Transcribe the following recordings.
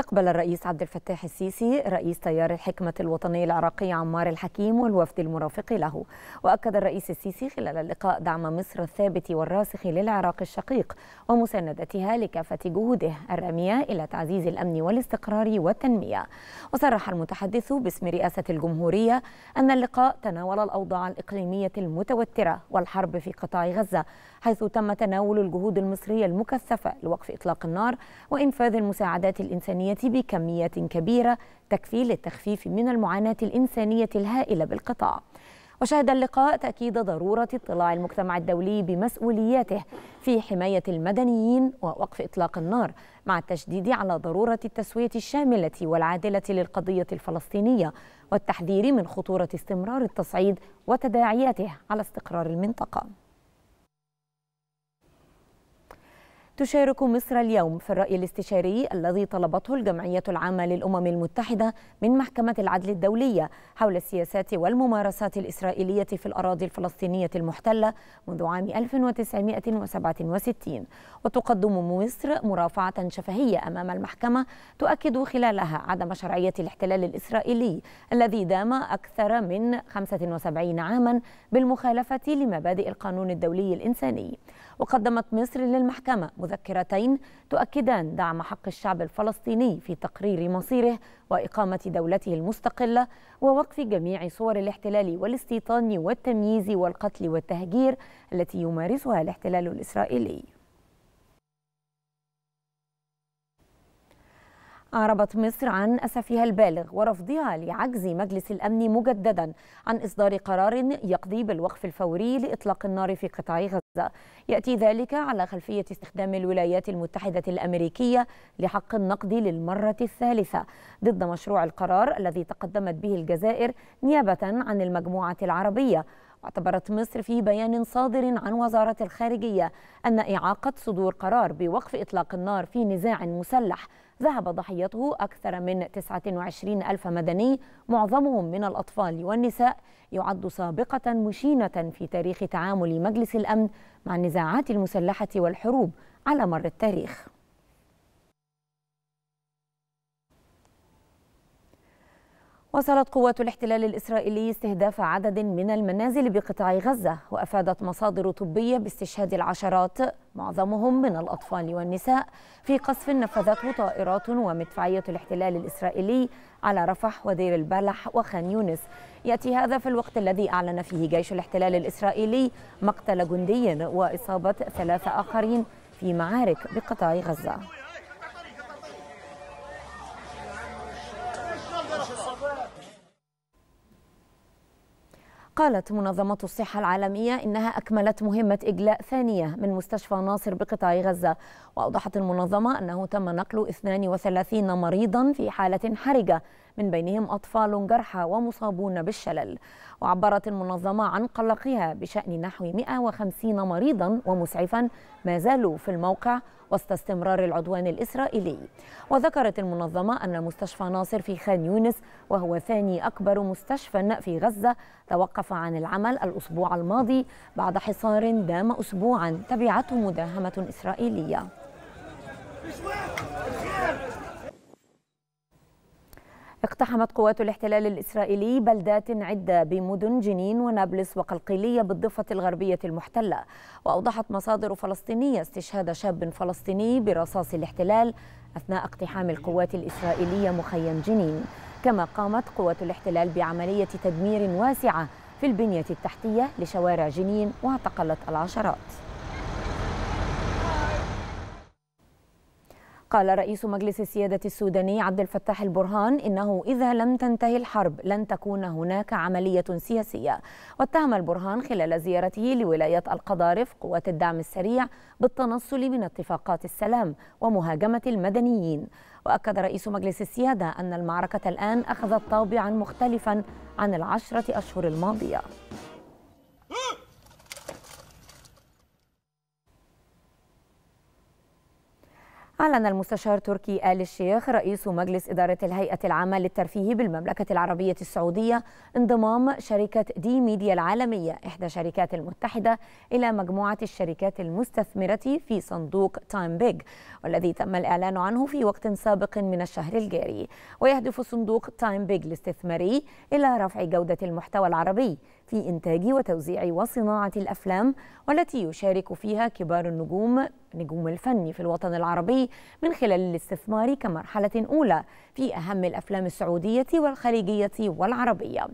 استقبل الرئيس عبد الفتاح السيسي رئيس تيار الحكمة الوطنية العراقي عمار الحكيم والوفد المرافق له وأكد الرئيس السيسي خلال اللقاء دعم مصر الثابت والراسخ للعراق الشقيق ومساندتها لكافة جهوده الرامية إلى تعزيز الأمن والاستقرار والتنمية وصرح المتحدث باسم رئاسة الجمهورية أن اللقاء تناول الأوضاع الإقليمية المتوترة والحرب في قطاع غزة حيث تم تناول الجهود المصرية المكثفة لوقف إطلاق النار وإنفاذ المساعدات الإنسانية الإنسانية بكميات كبيرة تكفي للتخفيف من المعاناة الإنسانية الهائلة بالقطاع وشهد اللقاء تأكيد ضرورة اطلاع المجتمع الدولي بمسؤولياته في حماية المدنيين ووقف إطلاق النار مع التشديد على ضرورة التسوية الشاملة والعادلة للقضية الفلسطينية والتحذير من خطورة استمرار التصعيد وتداعياته على استقرار المنطقة تشارك مصر اليوم في الرأي الاستشاري الذي طلبته الجمعية العامة للأمم المتحدة من محكمة العدل الدولية حول السياسات والممارسات الإسرائيلية في الأراضي الفلسطينية المحتلة منذ عام 1967 وتقدم مصر مرافعة شفهية أمام المحكمة تؤكد خلالها عدم شرعية الاحتلال الإسرائيلي الذي دام أكثر من 75 عاما بالمخالفة لمبادئ القانون الدولي الإنساني وقدمت مصر للمحكمة مذكرتين تؤكدان دعم حق الشعب الفلسطيني في تقرير مصيره وإقامة دولته المستقلة ووقف جميع صور الاحتلال والاستيطان والتمييز والقتل والتهجير التي يمارسها الاحتلال الإسرائيلي أعربت مصر عن أسفها البالغ ورفضها لعجز مجلس الأمن مجددا عن إصدار قرار يقضي بالوقف الفوري لإطلاق النار في قطاع غزة يأتي ذلك على خلفية استخدام الولايات المتحدة الأمريكية لحق النقد للمرة الثالثة ضد مشروع القرار الذي تقدمت به الجزائر نيابة عن المجموعة العربية واعتبرت مصر في بيان صادر عن وزارة الخارجية أن إعاقة صدور قرار بوقف إطلاق النار في نزاع مسلح ذهب ضحيته أكثر من 29 ألف مدني معظمهم من الأطفال والنساء يعد سابقة مشينة في تاريخ تعامل مجلس الأمن مع النزاعات المسلحة والحروب على مر التاريخ وصلت قوات الاحتلال الإسرائيلي استهداف عدد من المنازل بقطاع غزة وأفادت مصادر طبية باستشهاد العشرات معظمهم من الأطفال والنساء في قصف نفذته طائرات ومدفعية الاحتلال الإسرائيلي على رفح ودير البلح وخان يونس يأتي هذا في الوقت الذي أعلن فيه جيش الاحتلال الإسرائيلي مقتل جندي وإصابة ثلاثة آخرين في معارك بقطاع غزة قالت منظمة الصحة العالمية إنها أكملت مهمة إجلاء ثانية من مستشفى ناصر بقطاع غزة وأوضحت المنظمة أنه تم نقل 32 مريضا في حالة حرجة من بينهم أطفال جرحى ومصابون بالشلل وعبرت المنظمة عن قلقها بشأن نحو 150 مريضا ومسعفا ما زالوا في الموقع وسط استمرار العدوان الإسرائيلي وذكرت المنظمة أن مستشفى ناصر في خان يونس وهو ثاني أكبر مستشفى في غزة توقف عن العمل الأسبوع الماضي بعد حصار دام أسبوعا تبعته مداهمة إسرائيلية اقتحمت قوات الاحتلال الإسرائيلي بلدات عدة بمدن جنين ونابلس وقلقيلية بالضفة الغربية المحتلة وأوضحت مصادر فلسطينية استشهاد شاب فلسطيني برصاص الاحتلال أثناء اقتحام القوات الإسرائيلية مخيم جنين كما قامت قوات الاحتلال بعملية تدمير واسعة في البنية التحتية لشوارع جنين واعتقلت العشرات قال رئيس مجلس السيادة السوداني عبد الفتاح البرهان إنه إذا لم تنتهي الحرب لن تكون هناك عملية سياسية واتهم البرهان خلال زيارته لولاية القضارف قوات الدعم السريع بالتنصل من اتفاقات السلام ومهاجمة المدنيين وأكد رئيس مجلس السيادة أن المعركة الآن أخذت طابعا مختلفا عن العشرة أشهر الماضية أعلن المستشار تركي آل الشيخ رئيس مجلس إدارة الهيئة العامة للترفيه بالمملكة العربية السعودية انضمام شركة دي ميديا العالمية إحدى الشركات المتحدة إلى مجموعة الشركات المستثمرة في صندوق تايم بيج والذي تم الإعلان عنه في وقت سابق من الشهر الجاري ويهدف صندوق تايم بيج الاستثماري إلى رفع جودة المحتوى العربي في إنتاج وتوزيع وصناعة الأفلام والتي يشارك فيها كبار النجوم نجوم الفن في الوطن العربي من خلال الاستثمار كمرحلة أولى في أهم الأفلام السعودية والخليجية والعربية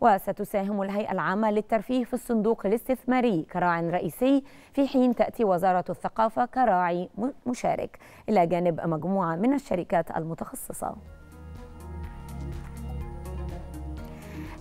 وستساهم الهيئة العامة للترفيه في الصندوق الاستثماري كراع رئيسي في حين تأتي وزارة الثقافة كراعي مشارك إلى جانب مجموعة من الشركات المتخصصة